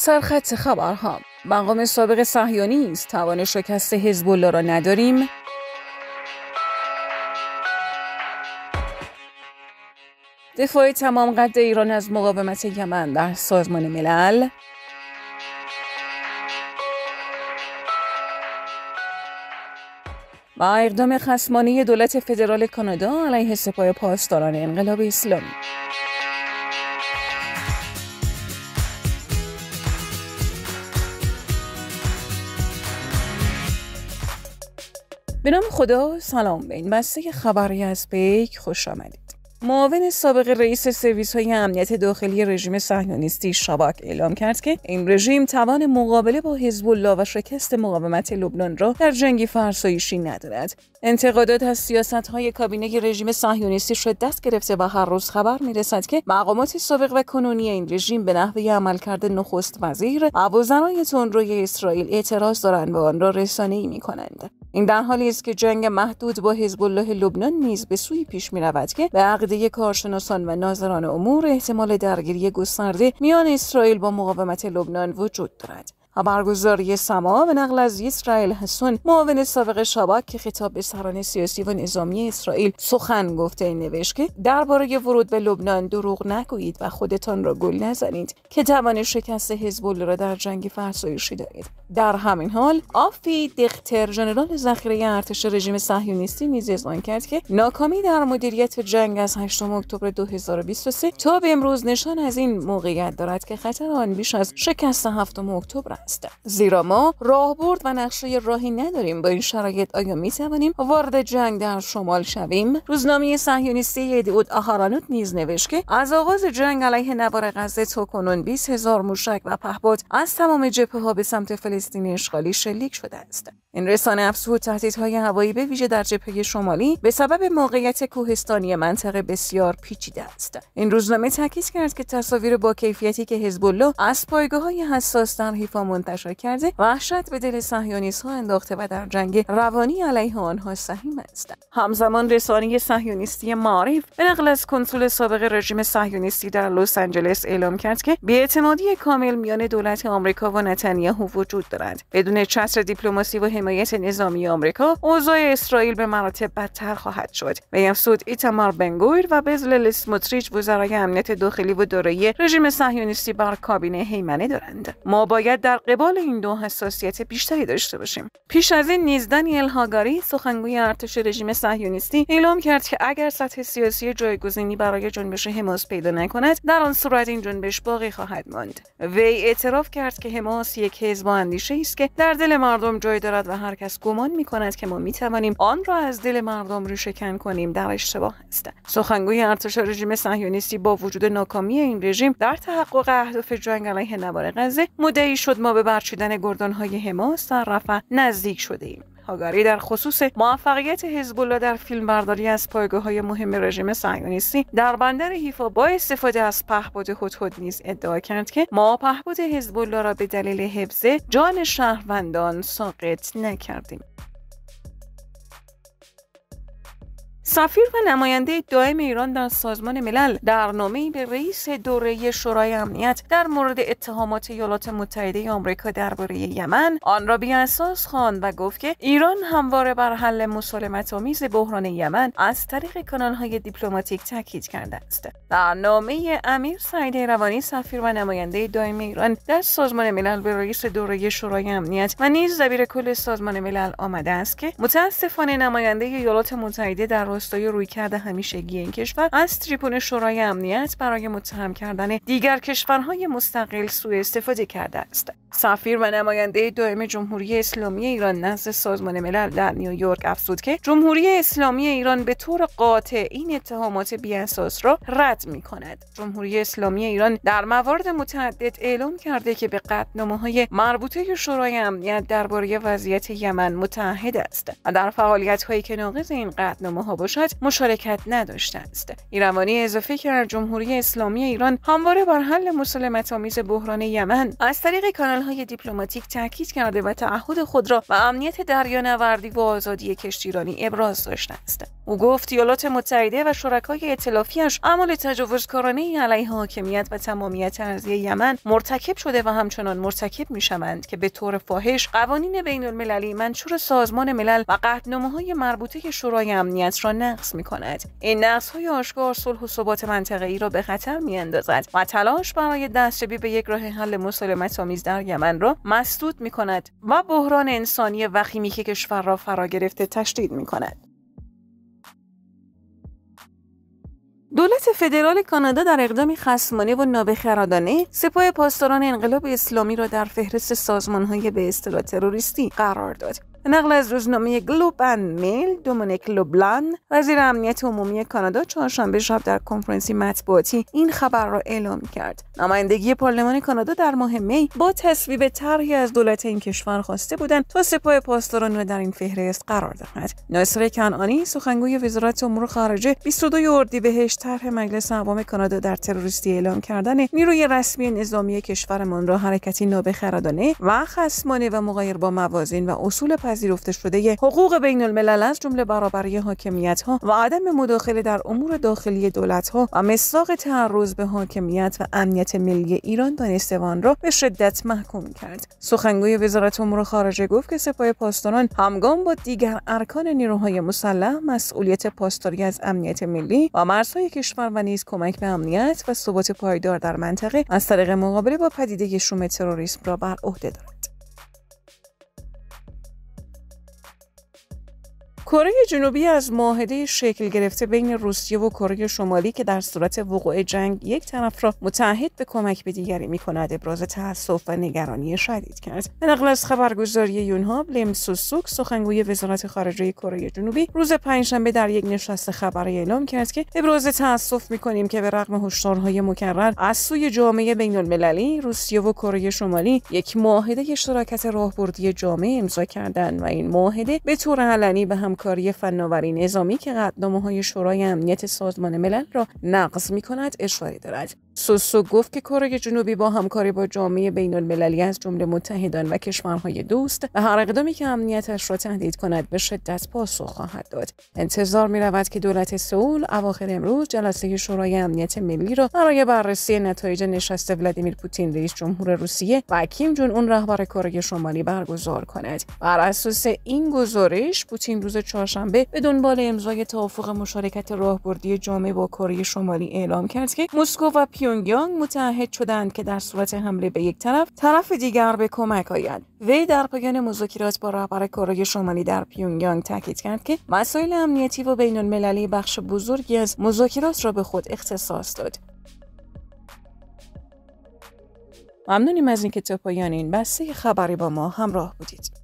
سرخط خبرها مقام سابق صهیونی توان شکست حزب را نداریم دفاع تمام قد ایران از مقاومت یمن در سازمان ملل و اقدام خسمانی دولت فدرال کانادا علیه سپاه پاسداران انقلاب اسلامی به نام خدا سلام به این بسته خبری از پیک خوش آمدید معاون سابق رئیس سرویس های امنیت داخلی رژیم صهیونیستی شباک اعلام کرد که این رژیم توان مقابله با حزب الله و شکست مقاومت لبنان را در جنگی فرسایشی ندارد انتقادات از سیاست های کابینه رژیم صهیونیستی شدت گرفته و هر روز خبر میرسد که مقامات سابق و کنونی این رژیم به نحوه عملکرد نخست وزیر وزرای تندروی اسرائیل اعتراض دارند و آن را می میکنند این در حالی است که جنگ محدود با حزب الله لبنان نیز به سوی پیش می رود که به عقیده کارشناسان و ناظران امور احتمال درگیری گسترده میان اسرائیل با مقاومت لبنان وجود دارد خبرگزاری سما به نقل از اسرائیل حسون معاون سابق شباک که خطاب به سران سیاسی و نظامی اسرائیل سخن گفته این نوشت که درباره ورود به لبنان دروغ نگویید و خودتان را گل نزنید که توان شکست حزب را در جنگ فرسایشی دارید در همین حال آفی دختر ژنرال ذخیره ارتش رژیم صهیونیستی نیز اعلام کرد که ناکامی در مدیریت جنگ از 8 اکتبر 2023 تا به امروز نشان از این موقعیت دارد که خطر آن بیش از شکست 7 اکتبر زیرا ما راهبرد و نقشه راهی نداریم با این شرایط آیا می توانیم وارد جنگ در شمال شویم روزنامه صهیونیستی دیود آهارانوت نیز نوشت که از آغاز جنگ علیه نوار غزه تا کنون 20 هزار موشک و پهپاد از تمام جبهه ها به سمت فلسطین اشغالی شلیک شده است این رسانه افزود تهدیدهای هوایی به ویژه در جبهه شمالی به سبب موقعیت کوهستانی منطقه بسیار پیچیده است این روزنامه تاکید کرد که تصاویر با کیفیتی که حزب الله از پایگاه های حساس در حیفا منتشر کرده وحشت به دل صهیونیست ها انداخته و در جنگ روانی علیه آنها سهیم است همزمان رسانه صهیونیستی معارف به نقل از کنسول سابق رژیم صهیونیستی در لس آنجلس اعلام کرد که اعتمادی کامل میان دولت آمریکا و نتانیاهو وجود دارد بدون چتر دیپلماسی و حمایت نظامی آمریکا اوضاع اسرائیل به مراتب بدتر خواهد شد و افسود ایتمار بنگویر و بزل لسموتریچ وزرای امنیت داخلی و دارایی رژیم صهیونیستی بر کابینه هیمنه دارند ما باید در قبال این دو حساسیت بیشتری داشته باشیم پیش از این نیز دانیل هاگاری سخنگوی ارتش رژیم صهیونیستی اعلام کرد که اگر سطح سیاسی جایگزینی برای جنبش حماس پیدا نکند در آن صورت این جنبش باقی خواهد ماند وی اعتراف کرد که حماس یک حزب و اندیشه است که در دل مردم جای دارد و هر کس گمان می کند که ما می توانیم آن را از دل مردم ریشه کنیم در اشتباه است سخنگوی ارتش رژیم صهیونیستی با وجود ناکامی این رژیم در تحقق اهداف جنگ علیه نوار غزه مدعی شد ما به برچیدن گردانهای حماس در رفح نزدیک شده ایم. هاگاری در خصوص موفقیت حزب الله در فیلمبرداری از پایگاه های مهم رژیم صهیونیستی در بندر حیفا با استفاده از پهپاد خود نیز ادعا کرد که ما پهپاد حزب را به دلیل حفظ جان شهروندان ساقط نکردیم سفیر و نماینده دائم ایران در سازمان ملل در نامه‌ای به رئیس دوره شورای امنیت در مورد اتهامات ایالات متحده آمریکا درباره یمن آن را بیاساس خواند و گفت که ایران همواره بر حل مسالمت آمیز بحران یمن از طریق کانال‌های دیپلماتیک تاکید کرده است. در نامه امیر سعید روانی سفیر و نماینده دائم ایران در سازمان ملل به رئیس دوره شورای امنیت و نیز دبیر کل سازمان ملل آمده است که متاسفانه نماینده ایالات متحده در راستای رویکرد همیشگی این کشور از تریپون شورای امنیت برای متهم کردن دیگر کشورهای مستقل سوء استفاده کرده است سفیر و نماینده دائم جمهوری اسلامی ایران نزد سازمان ملل در نیویورک افزود که جمهوری اسلامی ایران به طور قاطع این اتهامات بیاساس را رد می کند. جمهوری اسلامی ایران در موارد متعدد اعلام کرده که به قطنامه های مربوطه شورای امنیت درباره وضعیت یمن متحد است و در فعالیت هایی که ناقض این قطنامه ها باشد مشارکت نداشته است. ایروانی اضافه کرد جمهوری اسلامی ایران همواره بر حل مسالمتآمیز بحران یمن از طریق کانال های دیپلماتیک تاکید کرده و تعهد خود را و امنیت دریانوردی و آزادی کشتیرانی ابراز داشته است او گفت ایالات متحده و شرکای ائتلافیاش عمل تجاوزکارانه علیه حاکمیت و تمامیت ارضی یمن مرتکب شده و همچنان مرتکب میشوند که به طور فاحش قوانین بین المللی منشور سازمان ملل و های مربوطه شورای امنیت را نقض میکند این های آشکار صلح و ثبات ای را به خطر میاندازد و تلاش برای دستیابی به یک راه حل آمیز در یمن را مسدود می کند و بحران انسانی وخیمی که کشور را فرا گرفته تشدید می کند. دولت فدرال کانادا در اقدامی خصمانه و نابخردانه سپاه پاسداران انقلاب اسلامی را در فهرست سازمانهای به اصطلاح تروریستی قرار داد نقل از روزنامه گلوب اند میل دومونیک لوبلان وزیر امنیت عمومی کانادا چهارشنبه شب در کنفرانسی مطبوعاتی این خبر را اعلام کرد نمایندگی پارلمان کانادا در ماه می با تصویب طرحی از دولت این کشور خواسته بودند تا سپاه پاسداران را در این فهرست قرار دهد ناصر کنعانی سخنگوی وزارت امور خارجه 22 اردیبهشت طرح مجلس عوام کانادا در تروریستی اعلام کردن نیروی رسمی نظامی کشورمان را حرکتی نابخردانه و خصمانه و مغایر با موازین و اصول پذیرفته شده حقوق بین الملل از جمله برابری حاکمیت ها و عدم مداخله در امور داخلی دولت ها و مساق تعرض به حاکمیت و امنیت ملی ایران دانستوان را به شدت محکوم کرد سخنگوی وزارت امور خارجه گفت که سپاه پاسداران همگام با دیگر ارکان نیروهای مسلح مسئولیت پاسداری از امنیت ملی و مرزهای کشور و نیز کمک به امنیت و ثبات پایدار در منطقه از طریق مقابله با پدیده شوم تروریسم را بر عهده دارد کره جنوبی از معاهده شکل گرفته بین روسیه و کره شمالی که در صورت وقوع جنگ یک طرف را متحد به کمک به دیگری می کند ابراز تاسف و نگرانی شدید کرد به نقل از خبرگزاری یونهاب لیم سوسوک سخنگوی وزارت خارجه کره جنوبی روز پنجشنبه در یک نشست خبری اعلام کرد که ابراز تاسف می کنیم که به رغم هشدارهای مکرر از سوی جامعه بین المللی روسیه و کره شمالی یک معاهده شراکت راهبردی جامعه امضا کردند و این معاهده به طور علنی به هم همکاری فناوری نظامی که قدنامه های شورای امنیت سازمان ملل را نقض می کند اشاره دارد سوسو گفت که کره جنوبی با همکاری با جامعه بین المللی از جمله متحدان و کشورهای دوست و هر اقدامی که امنیتش را تهدید کند به شدت پاسخ خواهد داد انتظار می رود که دولت سئول اواخر امروز جلسه شورای امنیت ملی را برای بررسی نتایج نشست ولادیمیر پوتین رئیس جمهور روسیه و کیم جون اون رهبر کره شمالی برگزار کند بر اساس این گزارش پوتین روز چهارشنبه به دنبال امضای توافق مشارکت راهبردی جامعه با کره شمالی اعلام کرد که مسکو و پیو پیونگیانگ متعهد شدند که در صورت حمله به یک طرف طرف دیگر به کمک آید وی در پایان مذاکرات با رهبر کره شمالی در پیونگیانگ تاکید کرد که مسائل امنیتی و بین المللی بخش بزرگی از مذاکرات را به خود اختصاص داد ممنونیم از اینکه تا پایان این بسته خبری با ما همراه بودید